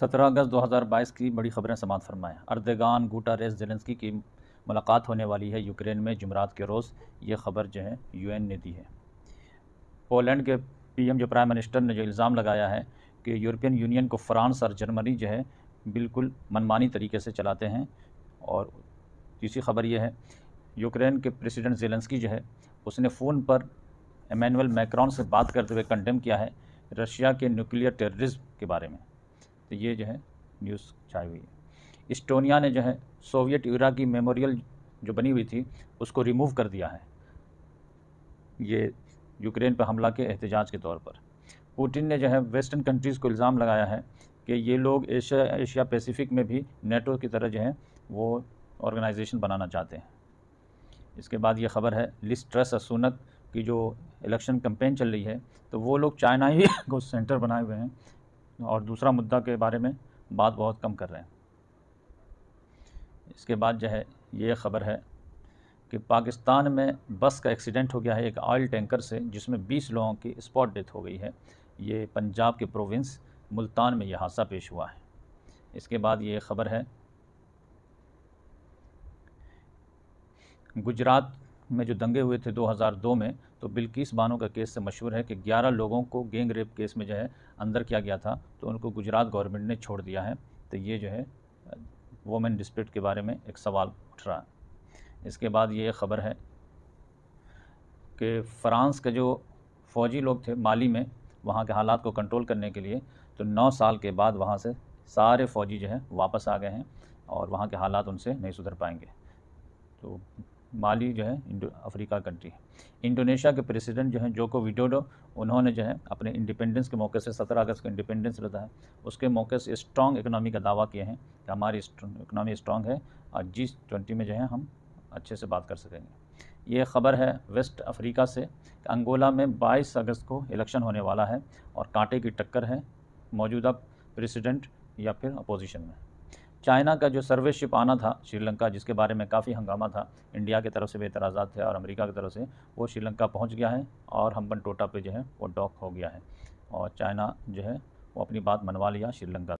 सत्रह अगस्त 2022 की बड़ी खबरें समाप्त फरमाएँ अर्दगान गुटा रेस जेलेंसकी की मुलाकात होने वाली है यूक्रेन में जुमरात के रोज़ ये खबर जो है यूएन ने दी है पोलैंड के पीएम जो प्राइम मिनिस्टर ने जो इल्ज़ाम लगाया है कि यूरोपियन यूनियन को फ्रांस और जर्मनी जो है बिल्कुल मनमानी तरीके से चलाते हैं और तीसरी खबर यह है यूक्रेन के प्रेसिडेंट जेलेंसकी जो है उसने फ़ोन पर एमानुअल मैक्रॉन से बात करते हुए कंडेम किया है रशिया के न्यूक्लियर टेररिज्म के बारे में तो ये जो है न्यूज़ छाई हुई है इस्टोनिया ने जो है सोवियत यूरा की मेमोरियल जो बनी हुई थी उसको रिमूव कर दिया है ये यूक्रेन पर हमला के एहतजाज के तौर पर पुटिन ने जो है वेस्टर्न कंट्रीज़ को इल्ज़ाम लगाया है कि ये लोग एशिया एशिया पैसिफिक में भी नेटो की तरह जो है वो ऑर्गेनाइजेशन बनाना चाहते हैं इसके बाद ये खबर है लिस्ट ट्रस की जो इलेक्शन कंपेन चल रही है तो वो लोग चाइना ही को सेंटर बनाए हुए हैं और दूसरा मुद्दा के बारे में बात बहुत कम कर रहे हैं इसके बाद जो है ये ख़बर है कि पाकिस्तान में बस का एक्सीडेंट हो गया है एक ऑयल टैंकर से जिसमें 20 लोगों की स्पॉट डेथ हो गई है ये पंजाब के प्रोविंस मुल्तान में यह हादसा पेश हुआ है इसके बाद ये ख़बर है गुजरात में जो दंगे हुए थे 2002 में तो बिल्किस बानो का केस से मशहूर है कि 11 लोगों को गेंग रेप केस में जो है अंदर किया गया था तो उनको गुजरात गवर्नमेंट ने छोड़ दिया है तो ये जो है वोमेन डिस्प्यूट के बारे में एक सवाल उठ रहा है इसके बाद ये ख़बर है कि फ़्रांस के जो फ़ौजी लोग थे माली में वहाँ के हालात को कंट्रोल करने के लिए तो नौ साल के बाद वहाँ से सारे फ़ौजी जो है वापस आ गए हैं और वहाँ के हालात उनसे नहीं सुधर पाएंगे तो माली जो है अफ्रीका कंट्री है इंडोनेशिया के प्रेसिडेंट जो हैं जोको विडोडो उन्होंने जो है अपने इंडिपेंडेंस के मौके से सत्रह अगस्त को इंडिपेंडेंस रहता है उसके मौके से स्ट्रॉन्ग इकनॉमी का दावा किए हैं कि हमारी इकनॉमी स्ट्रॉन्ग है और जी ट्वेंटी में जो है हम अच्छे से बात कर सकेंगे ये खबर है वेस्ट अफ्रीका से अंगोला में 22 अगस्त को इलेक्शन होने वाला है और कांटे की टक्कर है मौजूदा प्रेसिडेंट या फिर अपोजिशन में चाइना का जो सर्वे शिप आना था श्रीलंका जिसके बारे में काफ़ी हंगामा था इंडिया की तरफ से भी एतराज़ा थे और अमेरिका की तरफ से वो श्रीलंका पहुंच गया है और हम्बन टोटा पे जो है वो डॉक हो गया है और चाइना जो है वो अपनी बात मनवा लिया श्रीलंका